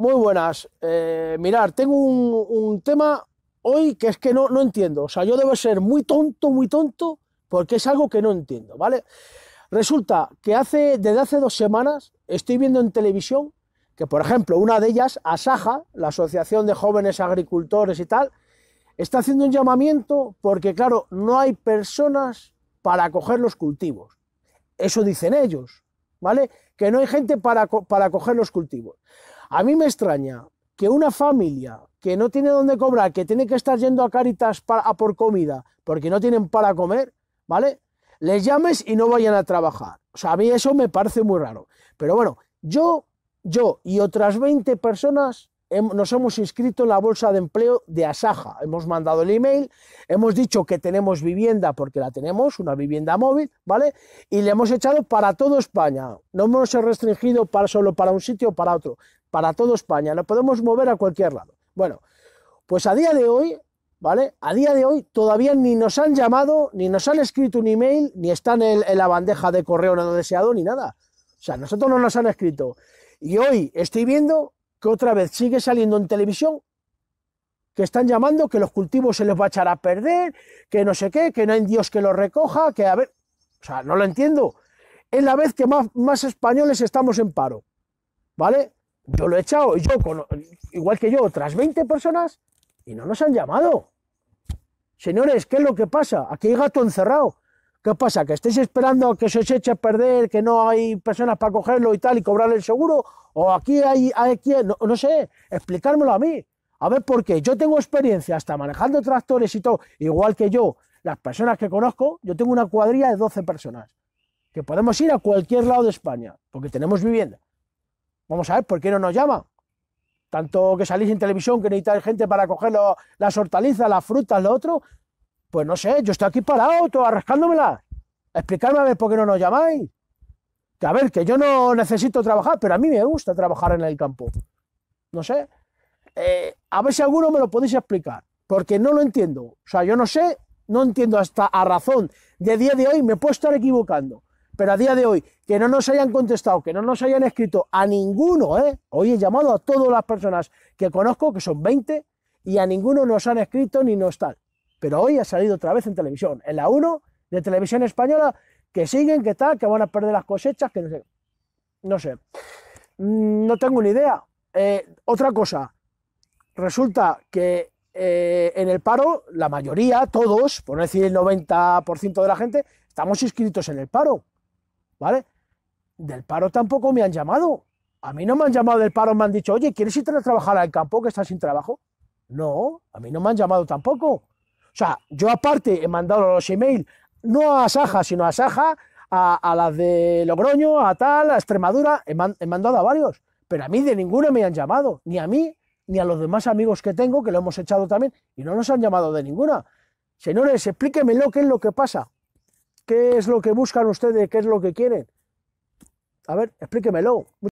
Muy buenas. Eh, mirar, tengo un, tema hoy que es que no, no entiendo. O sea, yo debo ser muy tonto, muy tonto, porque es algo que no entiendo, ¿vale? Resulta que hace, desde hace dos semanas estoy viendo en televisión que, por ejemplo, una de ellas, Asaja, la Asociación de Jóvenes Agricultores y tal, está haciendo un llamamiento porque, claro, no hay personas para coger los cultivos. Eso dicen ellos, ¿vale? Que no hay gente para, para coger los cultivos. A mí me extraña que una familia que no tiene dónde cobrar, que tiene que estar yendo a Caritas para, a por comida, porque no tienen para comer, ¿vale? Les llames y no vayan a trabajar. O sea, a mí eso me parece muy raro. Pero bueno, yo, yo y otras 20 personas nos hemos inscrito en la bolsa de empleo de Asaja. Hemos mandado el email, hemos dicho que tenemos vivienda porque la tenemos, una vivienda móvil, ¿vale? Y le hemos echado para toda España. No hemos restringido para, solo para un sitio o para otro para toda España, nos podemos mover a cualquier lado. Bueno, pues a día de hoy, ¿vale? A día de hoy todavía ni nos han llamado, ni nos han escrito un email, ni están en, la bandeja de correo no deseado, ni nada. O sea, nosotros no nos han escrito. Y hoy estoy viendo que otra vez sigue saliendo en televisión que están llamando que los cultivos se les va a echar a perder, que no sé qué, que no hay Dios que los recoja, que a ver, o sea, no lo entiendo. Es la vez que más españoles estamos en paro, ¿vale? Yo lo he echado, yo, igual que yo, otras 20 personas y no nos han llamado. Señores, ¿qué es lo que pasa? Aquí hay gato encerrado. ¿Qué pasa? ¿Que estáis esperando a que se os eche a perder, que no hay personas para cogerlo y tal y cobrar el seguro? ¿O aquí hay, no, no sé, explicármelo a mí? A ver, por qué. yo tengo experiencia hasta manejando tractores y todo, igual que yo, las personas que conozco, yo tengo una cuadrilla de 12 personas, que podemos ir a cualquier lado de España, porque tenemos vivienda. Vamos a ver, ¿por qué no nos llaman? Tanto que salís en televisión, que necesitáis gente para coger las hortalizas, las frutas, lo otro. Pues no sé, yo estoy aquí parado, todo arrascándomela, Explicarme a ver por qué no nos llamáis. Que a ver, que yo no necesito trabajar, pero a mí me gusta trabajar en el campo. No sé. Eh, a ver si alguno me lo podéis explicar, porque no lo entiendo. O sea, yo no sé, no entiendo hasta a razón de día de hoy, me puedo estar equivocando pero a día de hoy, que no nos hayan contestado, que no nos hayan escrito a ninguno, ¿eh? hoy he llamado a todas las personas que conozco, que son 20, y a ninguno nos han escrito ni nos tal. Pero hoy ha salido otra vez en televisión, en la 1 de televisión española, que siguen, que tal, que van a perder las cosechas, que no sé. No sé. Mm, no tengo ni idea. Eh, otra cosa, resulta que eh, en el paro, la mayoría, todos, por decir el 90% de la gente, estamos inscritos en el paro. ¿vale? Del paro tampoco me han llamado. A mí no me han llamado del paro, me han dicho, oye, ¿quieres irte a trabajar al campo que estás sin trabajo? No, a mí no me han llamado tampoco. O sea, yo aparte he mandado los emails, no a Saja, sino a Saja, a, las de Logroño, a tal, a Extremadura, he, mandado a varios, pero a mí de ninguno me han llamado, ni a mí, ni a los demás amigos que tengo, que lo hemos echado también, y no nos han llamado de ninguna. Señores, explíquenme lo que es lo que pasa. ¿Qué es lo que buscan ustedes? ¿Qué es lo que quieren? A ver, explíquemelo.